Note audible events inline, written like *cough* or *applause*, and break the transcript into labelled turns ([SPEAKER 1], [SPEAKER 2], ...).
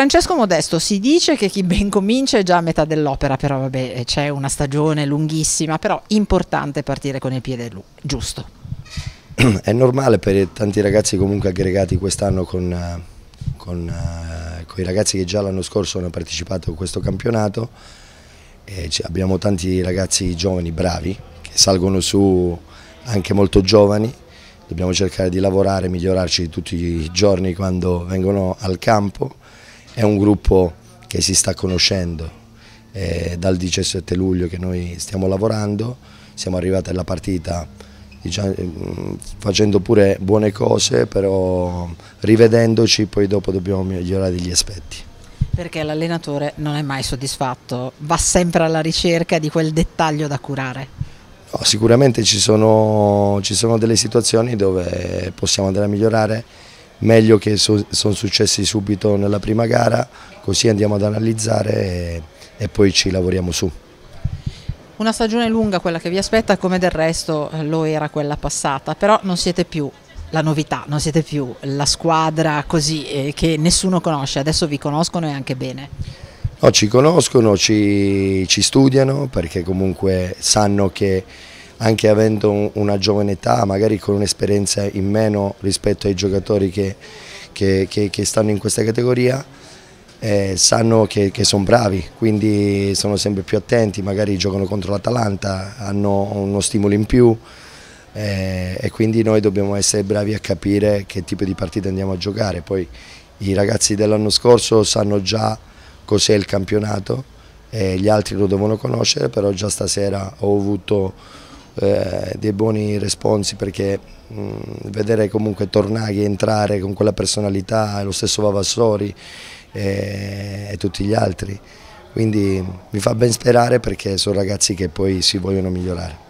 [SPEAKER 1] Francesco Modesto si dice che chi ben comincia è già a metà dell'opera, però vabbè, eh, c'è una stagione lunghissima, però importante partire con il piede giusto.
[SPEAKER 2] *clears throat* È normale per tanti ragazzi comunque aggregati quest'anno con, eh, con, eh, con, i ragazzi che già l'anno scorso hanno partecipato a questo campionato. E abbiamo tanti ragazzi giovani, bravi, che salgono su anche molto giovani dobbiamo cercare di lavorare, migliorarci tutti i giorni quando vengono al campo è un gruppo che si sta conoscendo, è dal 17 luglio che noi stiamo lavorando, siamo arrivati alla partita diciamo, facendo pure buone cose, però rivedendoci poi dopo dobbiamo migliorare gli aspetti.
[SPEAKER 1] Perché l'allenatore non è mai soddisfatto, va sempre alla ricerca di quel dettaglio da curare.
[SPEAKER 2] No, sicuramente ci sono, ci sono delle situazioni dove possiamo andare a migliorare, meglio che so, sono successi subito nella prima gara, così andiamo ad analizzare e, e poi ci lavoriamo su.
[SPEAKER 1] Una stagione lunga quella che vi aspetta, come del resto eh, lo era quella passata, però non siete più la novità, non siete più la squadra così eh, che nessuno conosce, adesso vi conoscono e anche bene.
[SPEAKER 2] No, ci conoscono, ci, ci studiano perché comunque sanno che anche avendo una giovane età, magari con un'esperienza in meno rispetto ai giocatori che, che, che, che stanno in questa categoria, eh, sanno che, sono bravi, quindi sono sempre più attenti, magari giocano contro l'Atalanta, hanno uno stimolo in più eh, e quindi noi dobbiamo essere bravi a capire che tipo di partita andiamo a giocare. Poi i ragazzi dell'anno scorso sanno già cos'è il campionato, eh, gli altri lo devono conoscere, però già stasera ho avuto eh, dei buoni responsi perché mh, vedere comunque Tornaghi entrare con quella personalità, e lo stesso Vavassori e, eh, e tutti gli altri, quindi mi fa ben sperare perché sono ragazzi che poi si vogliono migliorare.